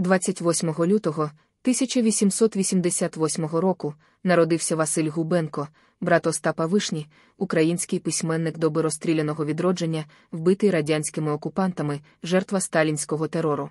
28 лютого 1888 року народився Василь Губенко, брат Остапа Вишні, український письменник доби розстріляного відродження, вбитий радянськими окупантами, жертва сталінського терору.